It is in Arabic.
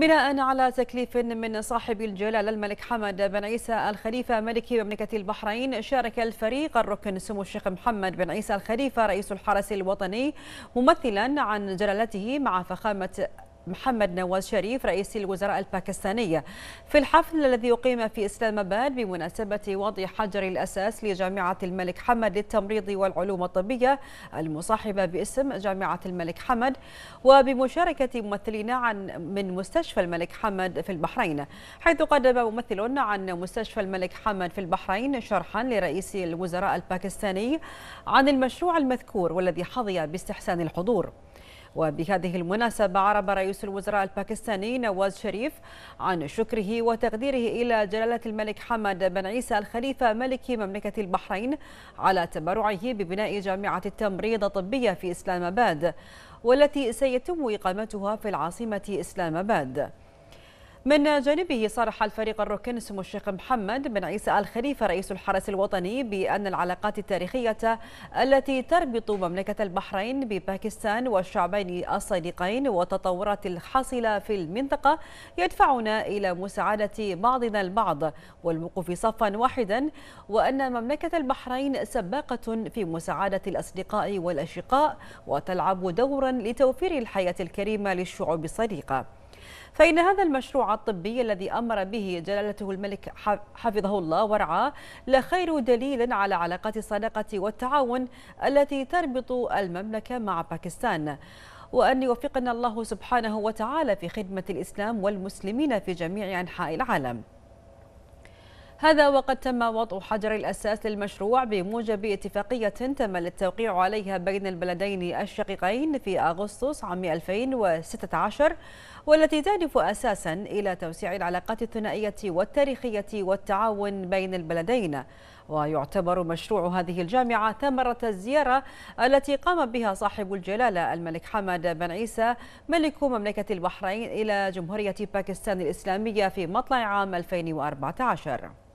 بناء على تكليف من صاحب الجلالة الملك حمد بن عيسى الخليفة ملك مملكة البحرين شارك الفريق الركن سمو الشيخ محمد بن عيسى الخليفة رئيس الحرس الوطني ممثلا عن جلالته مع فخامة محمد نواز شريف رئيس الوزراء الباكستاني في الحفل الذي أقيم في إسلام آباد بمناسبة وضع حجر الأساس لجامعة الملك حمد للتمريض والعلوم الطبية المصاحبة باسم جامعة الملك حمد وبمشاركة ممثلين عن من مستشفى الملك حمد في البحرين حيث قدم ممثل عن مستشفى الملك حمد في البحرين شرحا لرئيس الوزراء الباكستاني عن المشروع المذكور والذي حظي باستحسان الحضور وبهذه المناسبة عرب رئيس الوزراء الباكستاني نواز شريف عن شكره وتقديره إلى جلالة الملك حمد بن عيسى الخليفة ملك مملكة البحرين على تبرعه ببناء جامعة التمريض الطبية في إسلام آباد والتي سيتم إقامتها في العاصمة إسلام آباد من جانبه صرح الفريق الركن سمو الشيخ محمد بن عيسى الخليفة رئيس الحرس الوطني بأن العلاقات التاريخية التي تربط مملكة البحرين بباكستان والشعبين الصديقين والتطورات الحاصلة في المنطقة يدفعنا إلى مساعدة بعضنا البعض والوقوف صفا واحدا وأن مملكة البحرين سباقة في مساعدة الأصدقاء والأشقاء وتلعب دورا لتوفير الحياة الكريمة للشعوب الصديقة فإن هذا المشروع الطبي الذي أمر به جلالته الملك حفظه الله ورعاه لخير دليل على علاقات الصداقة والتعاون التي تربط المملكة مع باكستان وأن يوفقنا الله سبحانه وتعالى في خدمة الإسلام والمسلمين في جميع أنحاء العالم هذا وقد تم وضع حجر الأساس للمشروع بموجب اتفاقية تم التوقيع عليها بين البلدين الشقيقين في أغسطس عام 2016 والتي تهدف أساسا إلى توسيع العلاقات الثنائية والتاريخية والتعاون بين البلدين ويعتبر مشروع هذه الجامعة ثمرة الزيارة التي قام بها صاحب الجلالة الملك حمد بن عيسى ملك مملكة البحرين إلى جمهورية باكستان الإسلامية في مطلع عام 2014